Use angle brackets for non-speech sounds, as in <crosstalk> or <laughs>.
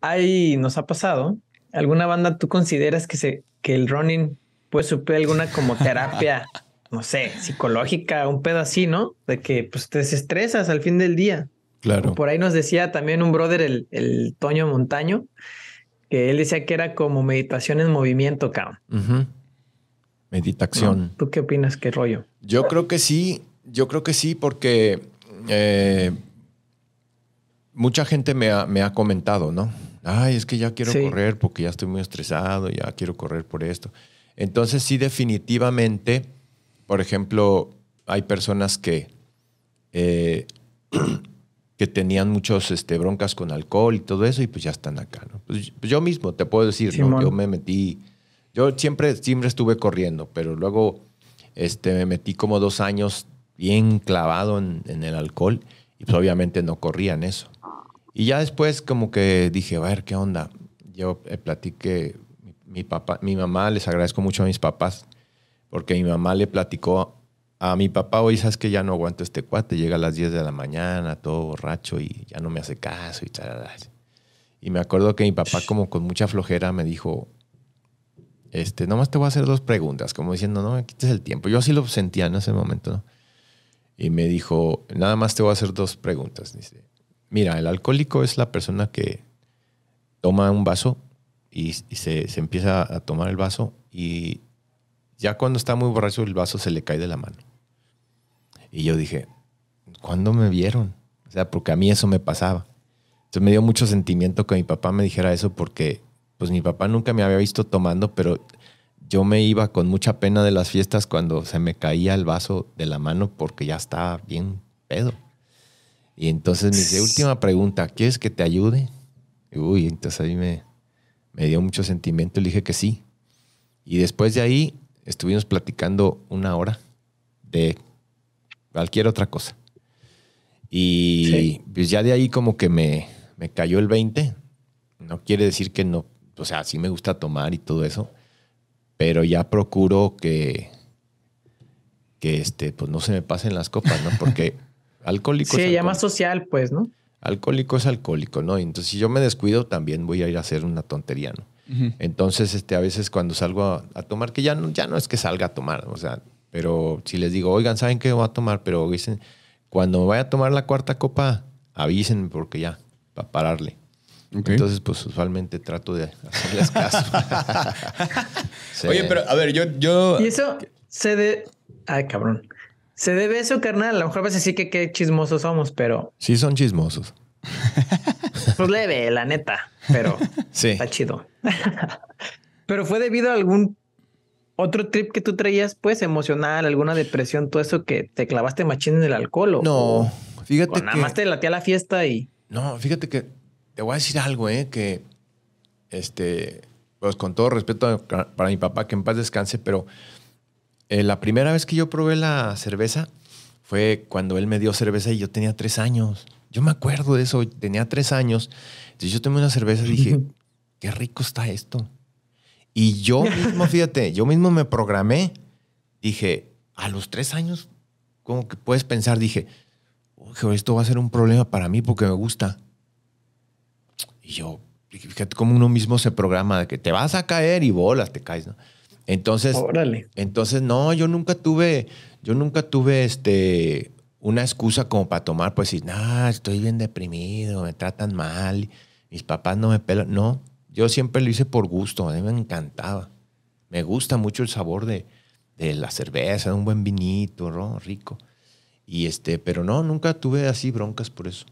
Ahí nos ha pasado, ¿alguna banda tú consideras que, se, que el running pues supe alguna como terapia, <laughs> no sé, psicológica, un pedo así, ¿no? De que pues te estresas al fin del día. Claro. Por ahí nos decía también un brother, el, Toño Montaño, que él decía que era como meditación en movimiento, cabrón. Meditación. ¿Tú qué opinas? ¿Qué rollo? Yo creo que sí, yo creo que sí, porque eh, mucha gente me ha, comentado, ¿no? Ay, es que ya quiero correr porque ya estoy muy estresado, ya quiero correr por esto. Entonces sí, definitivamente, por ejemplo, hay personas que, eh, <clears throat> que tenían muchos este, broncas con alcohol y todo eso y pues ya están acá, pues, pues, yo mismo te puedo decir, ¿no? Yo me metí, yo siempre, siempre estuve corriendo, pero luego este, me metí como dos años bien clavado en, en el alcohol y pues obviamente no corrían eso. Y ya después como que dije, a ver, ¿qué onda? Yo le eh, platiqué, mi, papá, mi mamá, les agradezco mucho a mis papás, porque mi mamá le platicó a mi papá, oye, sabes que ya no aguanto este cuate, llega a las 10 de la mañana, todo borracho y ya no me hace caso y tal. Y me acuerdo que mi papá como con mucha flojera me dijo, este, nomás te voy a hacer dos preguntas, como diciendo, no me quites el tiempo. Yo así lo sentía en ese momento, ¿no? Y me dijo, nada más te voy a hacer dos preguntas. Dice, Mira, el alcohólico es la persona que toma un vaso y, se, se, empieza a tomar el vaso y ya cuando está muy borracho el vaso se le cae de la mano. Y yo dije, ¿cuándo me vieron? O sea, porque a mí eso me pasaba. Entonces me dio mucho sentimiento que mi papá me dijera eso porque pues mi papá nunca me había visto tomando, pero yo me iba con mucha pena de las fiestas cuando se me caía el vaso de la mano porque ya estaba bien pedo. Y entonces me dice, última pregunta, ¿quieres que te ayude? uy, entonces ahí me, me dio mucho sentimiento y le dije que sí. Y después de ahí estuvimos platicando una hora de cualquier otra cosa. Y pues ya de ahí como que me, cayó el 20. No quiere decir que no, o sea, sí me gusta tomar y todo eso, pero ya procuro que, que este, pues no se me pasen las copas, ¿no? Porque <laughs> Alcohólico. Sí, es más social, pues, ¿no? Alcohólico es alcohólico, ¿no? Entonces, si yo me descuido, también voy a ir a hacer una tontería, ¿no? Entonces, este, a veces cuando salgo a, tomar, que ya no, ya no es que salga a tomar, o sea, pero si les digo, oigan, ¿saben qué voy a tomar? Pero dicen, cuando vaya a tomar la cuarta copa, avísenme porque ya, para pararle. Entonces, pues usualmente trato de hacerles caso. <laughs> <laughs> Oye, pero a ver, yo, yo. Y eso se de. Ay, cabrón. Se debe eso, carnal. A lo mejor a veces sí que qué chismosos somos, pero. Sí, son chismosos. <laughs> Pues leve, la neta, pero <laughs> sí. está chido. <laughs> pero fue debido a algún otro trip que tú traías, pues emocional, alguna depresión, todo eso que te clavaste machín en el alcohol. no, fíjate. O nada más te a la fiesta y. No, fíjate que te voy a decir algo, ¿eh? Que este, pues con todo respeto para mi papá, que en paz descanse, pero eh, la primera vez que yo probé la cerveza fue cuando él me dio cerveza y yo tenía tres años. Yo me acuerdo de eso, tenía tres años. Entonces yo tomé una cerveza y dije, <laughs> qué rico está esto. Y yo mismo, <laughs> fíjate, yo mismo me programé. Dije, a los tres años, como que puedes pensar? Dije, oh, esto va a ser un problema para mí porque me gusta. Y yo, fíjate cómo uno mismo se programa de que te vas a caer y bolas, te caes, ¿no? Entonces, entonces no, yo nunca tuve, yo nunca tuve este una excusa como para tomar, pues decir, no, estoy bien deprimido, me tratan mal, mis papás no me pelan. No, yo siempre lo hice por gusto, a mí me encantaba. Me gusta mucho el sabor de, de la cerveza, de un buen vinito, rico. Y este, pero no, nunca tuve así broncas por eso.